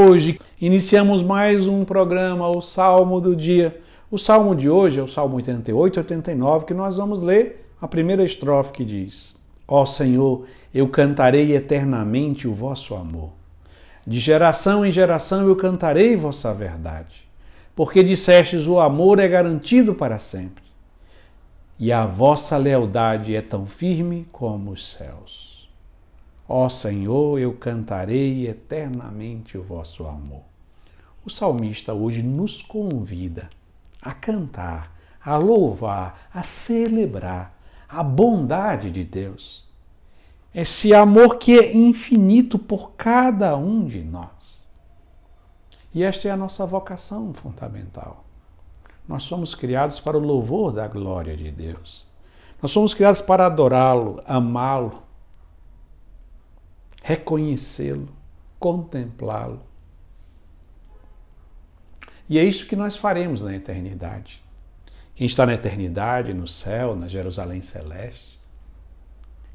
Hoje iniciamos mais um programa, o Salmo do Dia. O salmo de hoje é o Salmo 88 e 89, que nós vamos ler a primeira estrofe que diz: Ó Senhor, eu cantarei eternamente o vosso amor. De geração em geração eu cantarei vossa verdade. Porque dissestes: o amor é garantido para sempre. E a vossa lealdade é tão firme como os céus. Ó Senhor, eu cantarei eternamente o vosso amor. O salmista hoje nos convida a cantar, a louvar, a celebrar a bondade de Deus. Esse amor que é infinito por cada um de nós. E esta é a nossa vocação fundamental. Nós somos criados para o louvor da glória de Deus. Nós somos criados para adorá-lo, amá-lo, reconhecê-lo, contemplá-lo. E é isso que nós faremos na eternidade. Quem está na eternidade, no céu, na Jerusalém Celeste,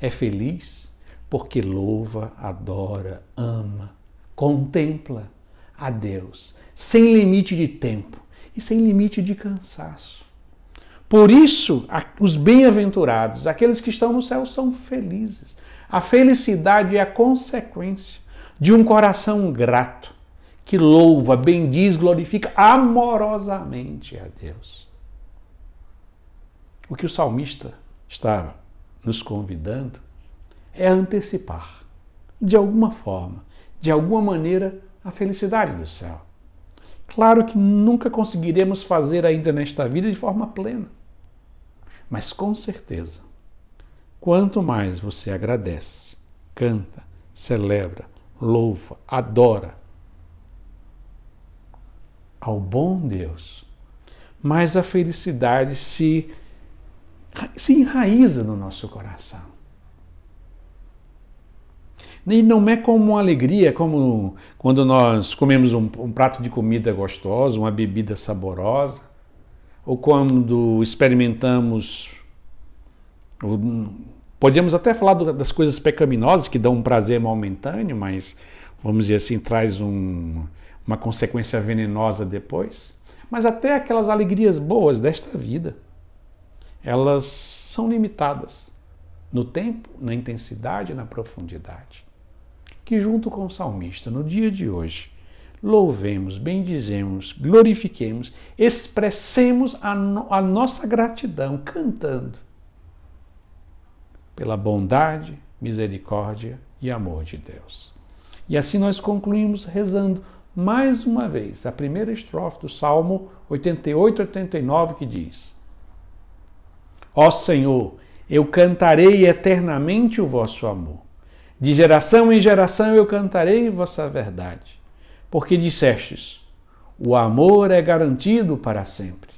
é feliz porque louva, adora, ama, contempla a Deus, sem limite de tempo e sem limite de cansaço. Por isso, os bem-aventurados, aqueles que estão no céu, são felizes, a felicidade é a consequência de um coração grato que louva, bendiz, glorifica amorosamente a Deus. O que o salmista está nos convidando é antecipar, de alguma forma, de alguma maneira, a felicidade do céu. Claro que nunca conseguiremos fazer ainda nesta vida de forma plena, mas com certeza Quanto mais você agradece, canta, celebra, louva, adora ao bom Deus, mais a felicidade se, se enraiza no nosso coração. E não é como uma alegria, é como quando nós comemos um, um, prato de comida gostosa, uma bebida saborosa, ou quando experimentamos Podíamos até falar das coisas pecaminosas que dão um prazer momentâneo, mas vamos dizer assim, traz um, uma consequência venenosa depois. Mas até aquelas alegrias boas desta vida, elas são limitadas no tempo, na intensidade, na profundidade. Que junto com o salmista, no dia de hoje, louvemos, bendizemos, glorifiquemos, expressemos a, no a nossa gratidão cantando pela bondade, misericórdia e amor de Deus. E assim nós concluímos rezando mais uma vez a primeira estrofe do Salmo 88, 89, que diz: Ó Senhor, eu cantarei eternamente o vosso amor. De geração em geração eu cantarei vossa verdade. Porque dissestes: o amor é garantido para sempre,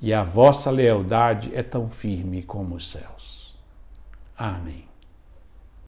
e a vossa lealdade é tão firme como os céus. Amém.